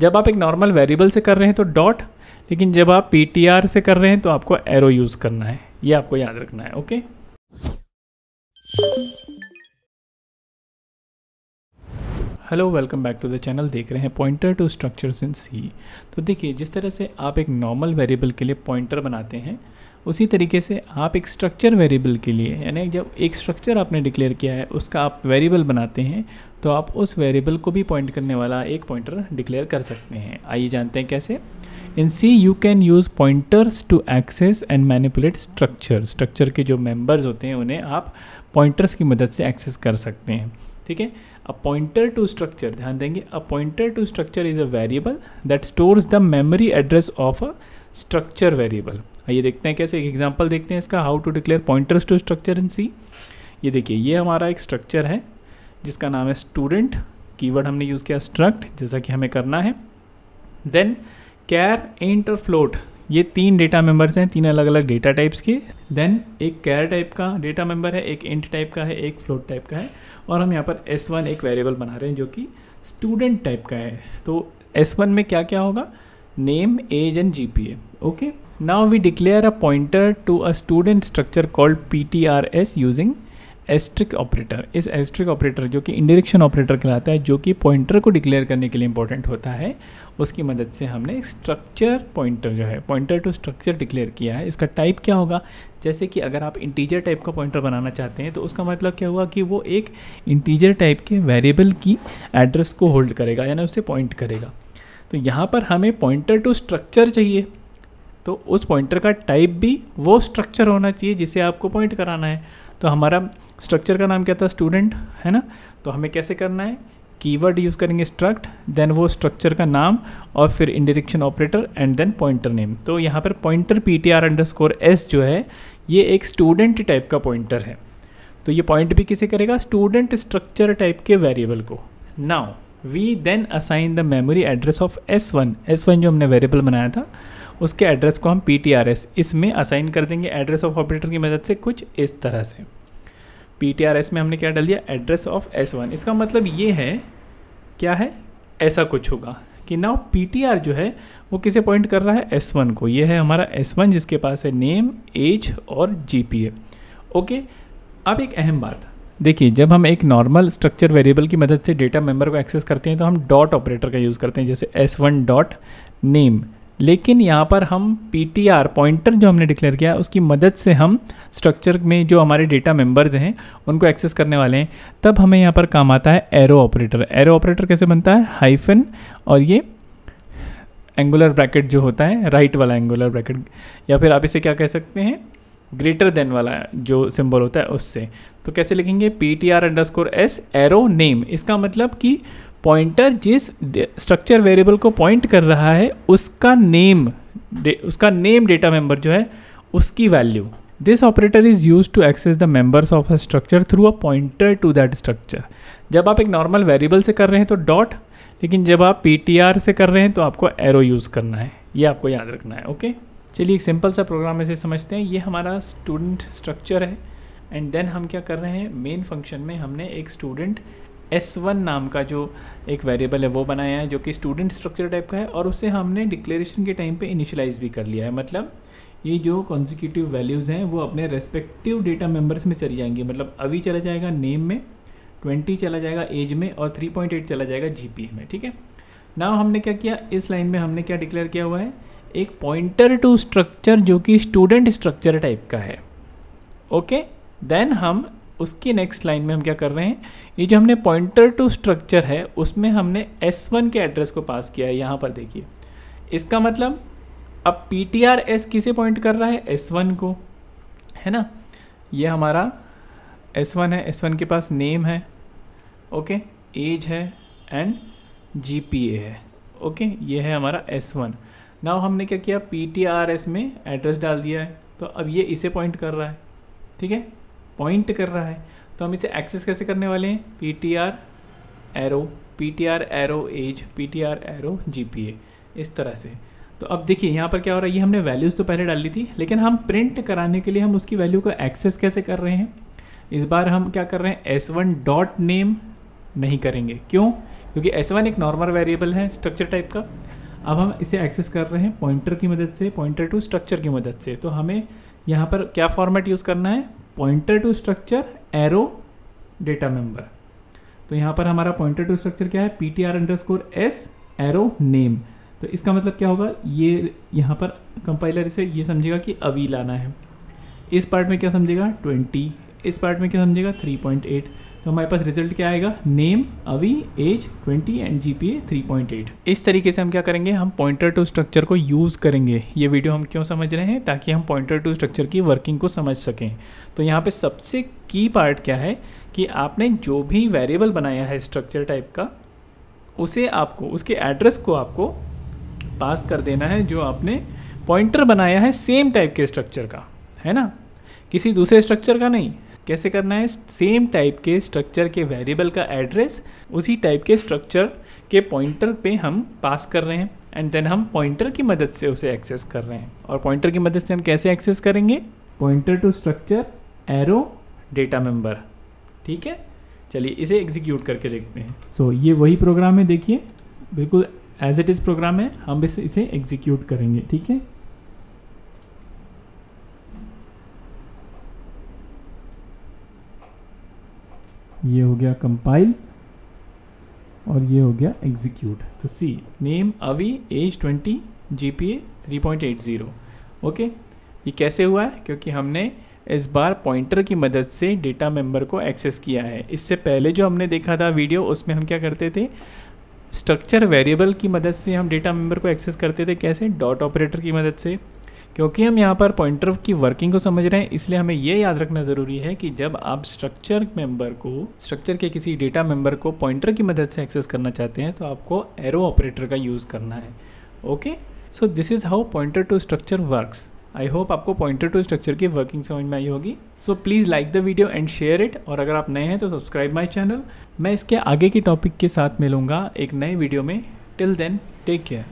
जब आप एक नॉर्मल वेरिएबल से कर रहे हैं तो डॉट लेकिन जब आप पी से कर रहे हैं तो आपको एरो यूज़ करना है ये आपको याद रखना है okay hello welcome back to the channel देख रहे हैं pointer to structures in C तो देखिए जिस तरह से आप एक नॉर्मल वेरिएबल के लिए पॉइंटर बनाते हैं उसी तरीके से आप एक स्ट्रक्चर वेरिएबल के लिए यानी जब एक स्ट्रक्चर आपने डिक्लेयर किया है उसका आप वेरिएबल बनाते हैं तो आप उस वेरिएबल को भी पॉइंट करने वाला एक पॉइंटर डिक्लेयर कर सकते हैं आइए जानते हैं कैसे in C you can use pointers to access and manipulate structure structure के जो मेम्बर्स होते हैं उन्हें आप पॉइंटर्स की मदद से एक्सेस कर सकते हैं ठीक है अ पॉइंटर टू स्ट्रक्चर ध्यान देंगे a pointer to structure is a variable that stores the memory address of a structure variable आइए हाँ, देखते हैं कैसे एक एग्जाम्पल देखते हैं इसका how to declare pointers to structure in C ये देखिए ये हमारा एक स्ट्रक्चर है जिसका नाम है स्टूडेंट कीवर्ड हमने यूज़ किया स्ट्रक्ट जैसा कि हमें करना है देन कैर इंट और फ्लोट ये तीन डेटा मेंबर्स हैं तीन अलग अलग डेटा टाइप्स के देन एक कैर टाइप का डेटा मेंबर है एक इंट टाइप का है एक फ्लोट टाइप का है और हम यहाँ पर एस वन एक वेरिएबल बना रहे हैं जो कि स्टूडेंट टाइप का है तो एस वन में क्या क्या होगा name age and G P A okay Now we declare a pointer to a student structure called ptrs using asterisk operator इस एस्ट्रिक ऑपरेटर जो कि इंडिरेक्शन ऑपरेटर कहलाता है जो कि पॉइंटर को डिक्लेयर करने के लिए इंपॉर्टेंट होता है उसकी मदद से हमने स्ट्रक्चर पॉइंटर जो है पॉइंटर टू स्ट्रक्चर डिक्लेयर किया है इसका टाइप क्या होगा जैसे कि अगर आप इंटीजर टाइप का पॉइंटर बनाना चाहते हैं तो उसका मतलब क्या हुआ कि वो एक इंटीजर टाइप के वेरिएबल की एड्रेस को होल्ड करेगा यानी उससे पॉइंट करेगा तो यहाँ पर हमें पॉइंटर टू स्ट्रक्चर चाहिए तो उस पॉइंटर का टाइप भी वो स्ट्रक्चर होना चाहिए जिसे आपको पॉइंट कराना है तो हमारा स्ट्रक्चर का नाम क्या था स्टूडेंट है ना तो हमें कैसे करना है कीवर्ड यूज़ करेंगे स्ट्रक्ट देन वो स्ट्रक्चर का नाम और फिर indirection operator and then pointer name तो यहाँ पर pointer P T R underscore S जो है ये एक स्टूडेंट टाइप का पॉइंटर है तो ये पॉइंट भी किसे करेगा स्टूडेंट स्ट्रक्चर टाइप के वेरिएबल को now we then assign the memory address of S one S one जो हमने वेरिएबल बनाया था उसके एड्रेस को हम पी टी आर एस इसमें असाइन कर देंगे एड्रेस ऑफ ऑपरेटर की मदद से कुछ इस तरह से पी टी आर एस में हमने क्या डाल दिया एड्रेस ऑफ एस वन इसका मतलब ये है क्या है ऐसा कुछ होगा कि नाउ पी टी आर जो है वो किसे पॉइंट कर रहा है एस वन को ये है हमारा एस वन जिसके पास है नेम एज और जी पी ओके अब एक अहम बात देखिए जब हम एक नॉर्मल स्ट्रक्चर वेरिएबल की मदद से डेटा मेंबर को एक्सेस करते हैं तो हम डॉट ऑपरेटर का यूज़ करते हैं जैसे एस वन डॉट नेम लेकिन यहाँ पर हम पी टी आर पॉइंटर जो हमने डिक्लेयर किया उसकी मदद से हम स्ट्रक्चर में जो हमारे डेटा मेंबर्स हैं उनको एक्सेस करने वाले हैं तब हमें यहाँ पर काम आता है एरो ऑपरेटर एरो ऑपरेटर कैसे बनता है हाइफन और ये एंगुलर ब्रैकेट जो होता है राइट वाला एंगुलर ब्रैकेट या फिर आप इसे क्या कह सकते हैं ग्रेटर देन वाला जो सिंबल होता है उससे तो कैसे लिखेंगे P T R underscore S arrow name इसका मतलब कि पॉइंटर जिस स्ट्रक्चर वेरिएबल को पॉइंट कर रहा है उसका नेम उसका नेम डेटा मेंबर जो है उसकी value this operator is use to access the members of a structure through a pointer to that structure जब आप एक नॉर्मल वेरिएबल से कर रहे हैं तो डॉट लेकिन जब आप पी से कर रहे हैं तो आपको एरो यूज़ करना है ये आपको याद रखना है ओके चलिए एक सिंपल सा प्रोग्राम ऐसे समझते हैं ये हमारा स्टूडेंट स्ट्रक्चर है एंड देन हम क्या कर रहे हैं मेन फंक्शन में हमने एक स्टूडेंट एस वन नाम का जो एक वेरिएबल है वो बनाया है जो कि स्टूडेंट स्ट्रक्चर टाइप का है और उसे हमने डिक्लेरेशन के टाइम पे इनिशलाइज भी कर लिया है मतलब ये जो कॉन्जिक्यूटिव वैल्यूज़ हैं वो अपने रेस्पेक्टिव डेटा मेम्बर्स में चली जाएंगी मतलब अभी चला जाएगा नेम में ट्वेंटी चला जाएगा एज में और थ्री पॉइंट एट चला जाएगा जी में ठीक है ना हमने क्या किया इस लाइन में हमने क्या डिक्लेयर किया हुआ है एक पॉइंटर टू स्ट्रक्चर जो कि स्टूडेंट स्ट्रक्चर टाइप का है ओके okay? देन हम उसकी नेक्स्ट लाइन में हम क्या कर रहे हैं ये जो हमने पॉइंटर टू स्ट्रक्चर है उसमें हमने एस वन के एड्रेस को पास किया है यहाँ पर देखिए इसका मतलब अब पी टी आर एस किसे पॉइंट कर रहा है एस वन को है ना ये हमारा एस वन है एस वन के पास नेम है ओके एज है एंड जी पी ए है ओके ये है हमारा एस वन नाव हमने क्या किया पी टी आर एस में एड्रेस डाल दिया है तो अब ये इसे पॉइंट कर रहा है ठीक है पॉइंट कर रहा है तो हम इसे एक्सेस कैसे करने वाले हैं P T R arrow P T R arrow age P T R arrow G P A इस तरह से तो अब देखिए यहाँ पर क्या हो रहा है ये हमने वैल्यूज़ तो पहले डाली थी लेकिन हम प्रिंट कराने के लिए हम उसकी वैल्यू को एक्सेस कैसे कर रहे हैं इस बार हम क्या कर रहे हैं एस वन डॉट नेम नहीं करेंगे क्यों क्योंकि एस वन एक नॉर्मल वेरिएबल है स्ट्रक्चर टाइप का अब हम इसे एक्सेस कर रहे हैं पॉइंटर की मदद से पॉइंटर टू स्ट्रक्चर की मदद से तो हमें यहाँ पर क्या फॉर्मेट यूज़ करना है pointer to structure arrow data member तो यहां पर हमारा पॉइंटर टू स्ट्रक्चर क्या है P T R underscore S arrow name तो इसका मतलब क्या होगा ये यहां पर कंपाइलर इसे ये समझेगा कि अभी लाना है इस पार्ट में क्या समझेगा 20 इस पार्ट में क्या समझेगा 3.8 तो हमारे पास रिजल्ट क्या आएगा name Avi age 20 and G P इस तरीके से हम क्या करेंगे हम पॉइंटर टू स्ट्रक्चर को यूज़ करेंगे ये वीडियो हम क्यों समझ रहे हैं ताकि हम पॉइंटर टू स्ट्रक्चर की वर्किंग को समझ सकें तो यहाँ पे सबसे की पार्ट क्या है कि आपने जो भी वेरिएबल बनाया है स्ट्रक्चर टाइप का उसे आपको उसके एड्रेस को आपको पास कर देना है जो आपने पॉइंटर बनाया है सेम टाइप के स्ट्रक्चर का है ना किसी दूसरे स्ट्रक्चर का नहीं कैसे करना है सेम टाइप के स्ट्रक्चर के वेरिएबल का एड्रेस उसी टाइप के स्ट्रक्चर के पॉइंटर पे हम पास कर रहे हैं एंड देन हम पॉइंटर की मदद से उसे एक्सेस कर रहे हैं और पॉइंटर की मदद से हम कैसे एक्सेस करेंगे pointer to structure arrow data member ठीक है चलिए इसे एग्जीक्यूट करके देखते हैं सो so, ये वही प्रोग्राम है देखिए बिल्कुल एज इट इज़ प्रोग्राम है हम इसे इसे एग्जीक्यूट करेंगे ठीक है ये हो गया कंपाइल और ये हो गया एग्जीक्यूट तो see name Avi age 20 at 3.80 okay ये कैसे हुआ है क्योंकि हमने इस बार पॉइंटर की मदद से डेटा मेंबर को एक्सेस किया है इससे पहले जो हमने देखा था वीडियो उसमें हम क्या करते थे स्ट्रक्चर वेरिएबल की मदद से हम डेटा मेंबर को एक्सेस करते थे कैसे डॉट ऑपरेटर की मदद से क्योंकि हम यहाँ पर पॉइंटर की वर्किंग को समझ रहे हैं इसलिए हमें यह याद रखना ज़रूरी है कि जब आप स्ट्रक्चर मेंबर को स्ट्रक्चर के किसी डेटा मेंबर को पॉइंटर की मदद से एक्सेस करना चाहते हैं तो आपको एरो ऑपरेटर का यूज़ करना है okay so this is how pointer to structure works I hope आपको पॉइंटर टू स्ट्रक्चर की वर्किंग समझ में आई होगी so please like the video and share it और अगर आप नए हैं तो सब्सक्राइब माई चैनल मैं इसके आगे के टॉपिक के साथ मिलूंगा एक नए वीडियो में टिल देन टेक केयर